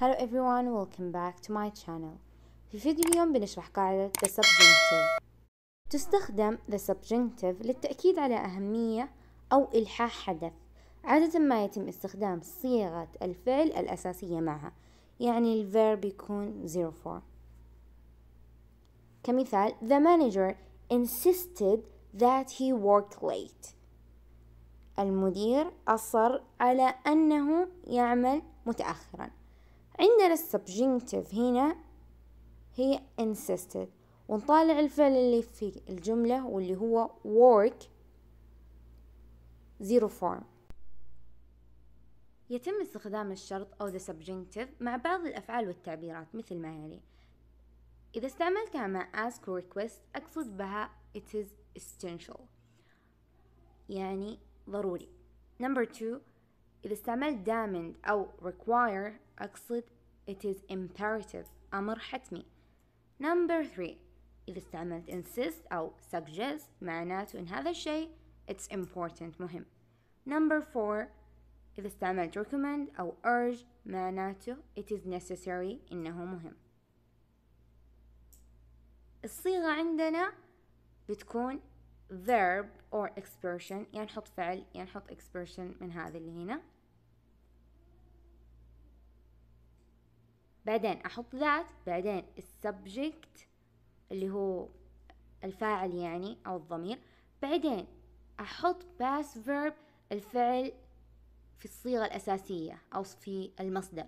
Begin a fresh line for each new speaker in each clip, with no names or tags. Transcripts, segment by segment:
Hello everyone, welcome back to my channel. في فيديو اليوم بنشرح قاعدة the subjunctive. تستخدم the subjunctive للتأكيد على أهمية أو إلحاح حدث. عادة ما يتم استخدام صيغة الفعل الأساسية معها، يعني verb يكون 04. كمثال the manager insisted that he worked late. المدير أصر على أنه يعمل متأخرًا. عندنا السبجنتيف هنا هي insisted ونطالع الفعل اللي في الجملة واللي هو work zero form يتم استخدام الشرط أو the subjunctive مع بعض الأفعال والتعبيرات مثل ما يلي إذا استعملتها مع ask or request أقصد بها it is essential يعني ضروري number two إذا استعملت damned أو require أقصد it is imperative أمر حتمي number three إذا استعملت insist أو suggest معناته إن هذا الشيء it's important مهم number four إذا استعملت recommend أو urge معناته it is necessary إنه مهم الصيغة عندنا بتكون verb or expression يا يعني نحط فعل يا يعني نحط expression من هذا اللي هنا بعدين أحط ذات بعدين السبجكت اللي هو الفاعل يعني أو الضمير بعدين أحط باس فيرب الفعل في الصيغة الأساسية أو في المصدر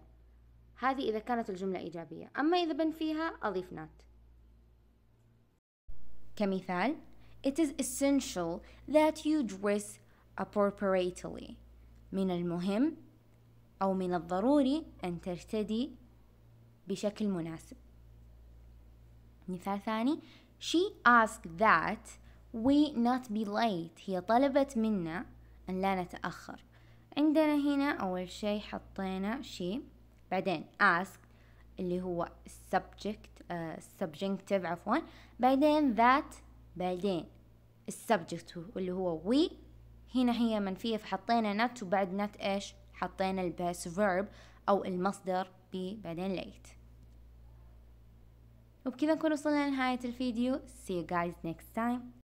هذه إذا كانت الجملة إيجابية أما إذا بن فيها أضيف not كمثال It is essential that you dress appropriately من المهم أو من الضروري أن ترتدي بشكل مناسب مثال ثاني she asked that we not be late هي طلبت منا أن لا نتأخر عندنا هنا أول شيء حطينا she بعدين asked اللي هو subject uh, subjunctive عفوا بعدين that بعدين السبجكت اللي هو we هنا هي منفية فحطينا not وبعد not ايش حطينا الباس verb أو المصدر ب بعدين ليت وبكذا نكون وصلنا لنهاية الفيديو see you guys next time